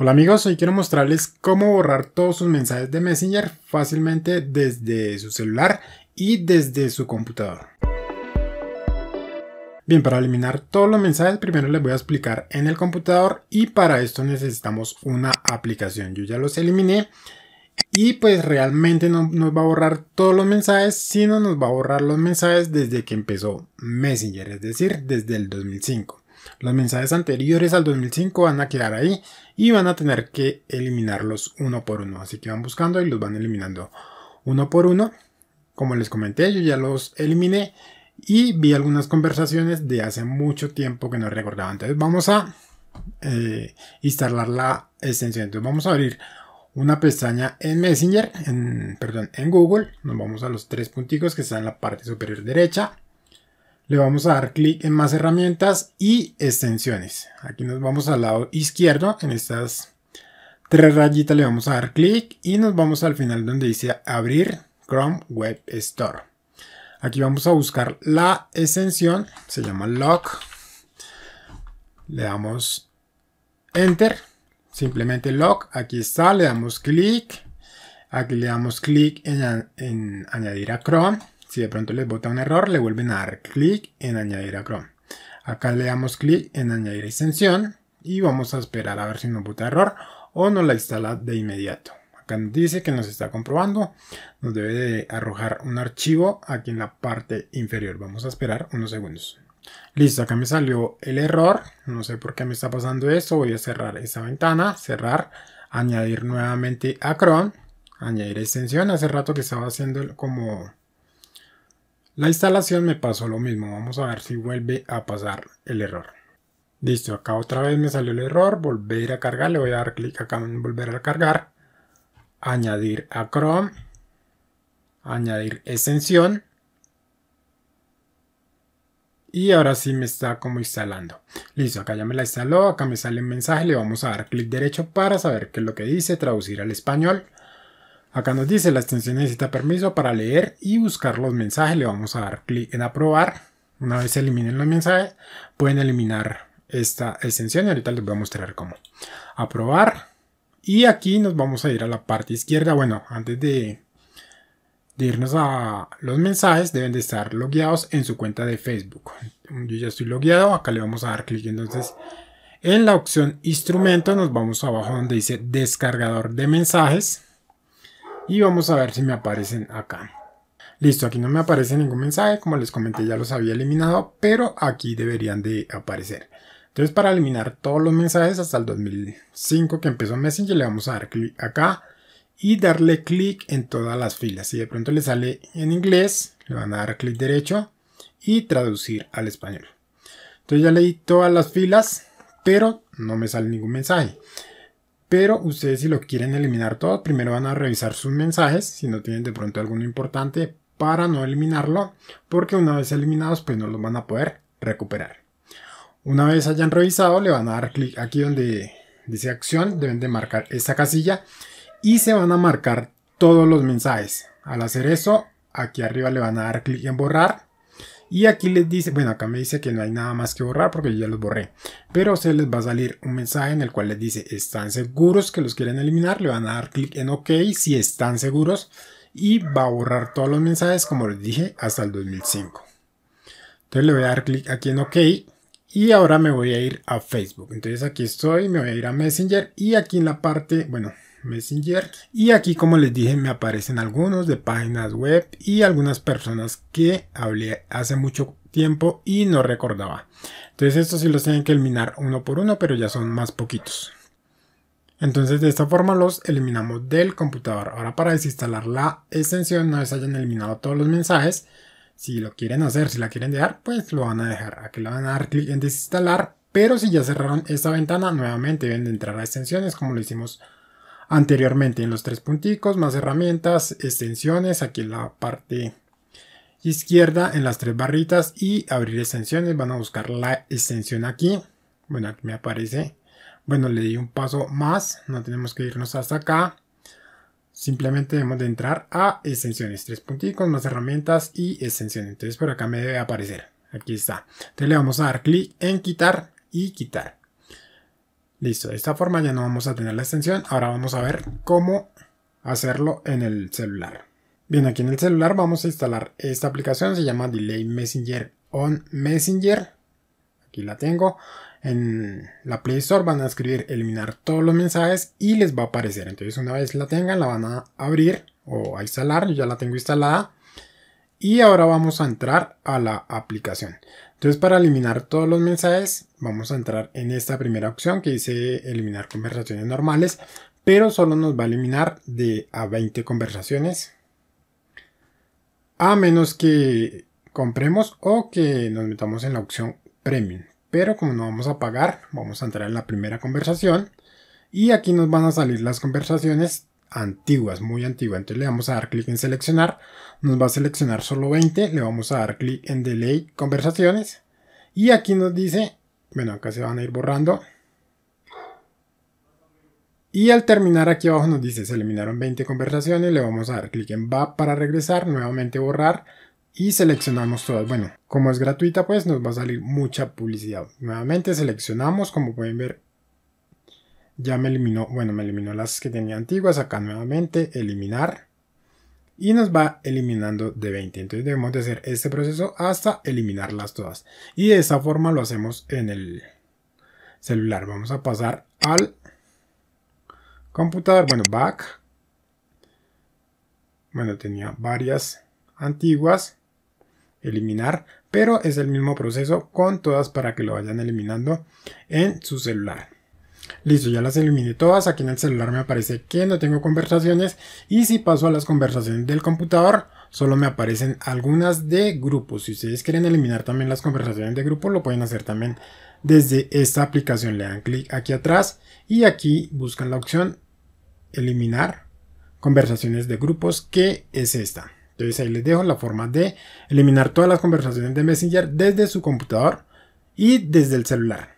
Hola amigos, hoy quiero mostrarles cómo borrar todos sus mensajes de Messenger fácilmente desde su celular y desde su computador. Bien, para eliminar todos los mensajes primero les voy a explicar en el computador y para esto necesitamos una aplicación. Yo ya los eliminé y pues realmente no nos va a borrar todos los mensajes, sino nos va a borrar los mensajes desde que empezó Messenger, es decir, desde el 2005. Los mensajes anteriores al 2005 van a quedar ahí y van a tener que eliminarlos uno por uno. Así que van buscando y los van eliminando uno por uno. Como les comenté, yo ya los eliminé y vi algunas conversaciones de hace mucho tiempo que no recordaba. Entonces vamos a eh, instalar la extensión. Entonces vamos a abrir una pestaña en Messenger, en, perdón, en Google. Nos vamos a los tres puntitos que están en la parte superior derecha le vamos a dar clic en más herramientas y extensiones. Aquí nos vamos al lado izquierdo, en estas tres rayitas le vamos a dar clic y nos vamos al final donde dice abrir Chrome Web Store. Aquí vamos a buscar la extensión, se llama lock. Le damos enter, simplemente lock, aquí está, le damos clic. Aquí le damos clic en, en añadir a Chrome si de pronto les bota un error, le vuelven a dar clic en añadir a Chrome. Acá le damos clic en añadir extensión y vamos a esperar a ver si nos bota error o nos la instala de inmediato. Acá nos dice que nos está comprobando, nos debe de arrojar un archivo aquí en la parte inferior. Vamos a esperar unos segundos. Listo, acá me salió el error, no sé por qué me está pasando esto, voy a cerrar esa ventana, cerrar, añadir nuevamente a Chrome, añadir extensión, hace rato que estaba haciendo como la instalación me pasó lo mismo, vamos a ver si vuelve a pasar el error. Listo, acá otra vez me salió el error, volver a cargar, le voy a dar clic acá en volver a cargar, añadir a Chrome, añadir extensión, y ahora sí me está como instalando. Listo, acá ya me la instaló, acá me sale el mensaje, le vamos a dar clic derecho para saber qué es lo que dice, traducir al español. Acá nos dice la extensión necesita permiso para leer y buscar los mensajes. Le vamos a dar clic en aprobar. Una vez se eliminen los mensajes, pueden eliminar esta extensión y ahorita les voy a mostrar cómo. Aprobar. Y aquí nos vamos a ir a la parte izquierda. Bueno, antes de, irnos a los mensajes, deben de estar logueados en su cuenta de Facebook. Yo ya estoy logueado. Acá le vamos a dar clic entonces en la opción instrumento. Nos vamos abajo donde dice descargador de mensajes y vamos a ver si me aparecen acá. Listo, aquí no me aparece ningún mensaje, como les comenté ya los había eliminado, pero aquí deberían de aparecer. Entonces para eliminar todos los mensajes hasta el 2005 que empezó Messenger le vamos a dar clic acá y darle clic en todas las filas. Si de pronto le sale en inglés, le van a dar clic derecho y traducir al español. Entonces ya leí todas las filas, pero no me sale ningún mensaje. Pero ustedes si lo quieren eliminar todo, primero van a revisar sus mensajes, si no tienen de pronto alguno importante, para no eliminarlo, porque una vez eliminados pues no los van a poder recuperar. Una vez hayan revisado, le van a dar clic aquí donde dice acción, deben de marcar esta casilla y se van a marcar todos los mensajes. Al hacer eso, aquí arriba le van a dar clic en borrar y aquí les dice, bueno, acá me dice que no hay nada más que borrar porque yo ya los borré. Pero se les va a salir un mensaje en el cual les dice, ¿están seguros que los quieren eliminar? Le van a dar clic en OK si están seguros. Y va a borrar todos los mensajes, como les dije, hasta el 2005. Entonces le voy a dar clic aquí en OK. Y ahora me voy a ir a Facebook. Entonces aquí estoy, me voy a ir a Messenger. Y aquí en la parte, bueno, Messenger. Y aquí, como les dije, me aparecen algunos de páginas web y algunas personas que hablé hace mucho tiempo y no recordaba. Entonces estos sí los tienen que eliminar uno por uno, pero ya son más poquitos. Entonces de esta forma los eliminamos del computador. Ahora para desinstalar la extensión, una vez hayan eliminado todos los mensajes. Si lo quieren hacer, si la quieren dejar, pues lo van a dejar. Aquí le van a dar clic en desinstalar. Pero si ya cerraron esta ventana, nuevamente deben de entrar a extensiones como lo hicimos anteriormente en los tres punticos, más herramientas, extensiones, aquí en la parte izquierda en las tres barritas y abrir extensiones, van a buscar la extensión aquí, bueno aquí me aparece, bueno le di un paso más, no tenemos que irnos hasta acá, simplemente debemos de entrar a extensiones, tres punticos, más herramientas y extensiones, entonces por acá me debe aparecer, aquí está, entonces le vamos a dar clic en quitar y quitar, Listo, de esta forma ya no vamos a tener la extensión. Ahora vamos a ver cómo hacerlo en el celular. Bien, aquí en el celular vamos a instalar esta aplicación, se llama Delay Messenger on Messenger. Aquí la tengo. En la Play Store van a escribir eliminar todos los mensajes y les va a aparecer. Entonces una vez la tengan la van a abrir o a instalar, yo ya la tengo instalada. Y ahora vamos a entrar a la aplicación. Entonces para eliminar todos los mensajes vamos a entrar en esta primera opción que dice eliminar conversaciones normales. Pero solo nos va a eliminar de a 20 conversaciones. A menos que compremos o que nos metamos en la opción premium. Pero como no vamos a pagar vamos a entrar en la primera conversación. Y aquí nos van a salir las conversaciones antiguas, muy antiguas Entonces le vamos a dar clic en seleccionar, nos va a seleccionar solo 20, le vamos a dar clic en delay conversaciones y aquí nos dice, bueno acá se van a ir borrando. Y al terminar aquí abajo nos dice se eliminaron 20 conversaciones, le vamos a dar clic en va para regresar, nuevamente borrar y seleccionamos todas. Bueno, como es gratuita pues nos va a salir mucha publicidad. Nuevamente seleccionamos, como pueden ver ya me eliminó, bueno, me eliminó las que tenía antiguas. Acá nuevamente, eliminar. Y nos va eliminando de 20. Entonces debemos de hacer este proceso hasta eliminarlas todas. Y de esa forma lo hacemos en el celular. Vamos a pasar al computador. Bueno, back. Bueno, tenía varias antiguas. Eliminar. Pero es el mismo proceso con todas para que lo vayan eliminando en su celular. Listo, ya las eliminé todas. Aquí en el celular me aparece que no tengo conversaciones. Y si paso a las conversaciones del computador, solo me aparecen algunas de grupos. Si ustedes quieren eliminar también las conversaciones de grupo lo pueden hacer también desde esta aplicación. Le dan clic aquí atrás y aquí buscan la opción eliminar conversaciones de grupos, que es esta. Entonces ahí les dejo la forma de eliminar todas las conversaciones de Messenger desde su computador y desde el celular.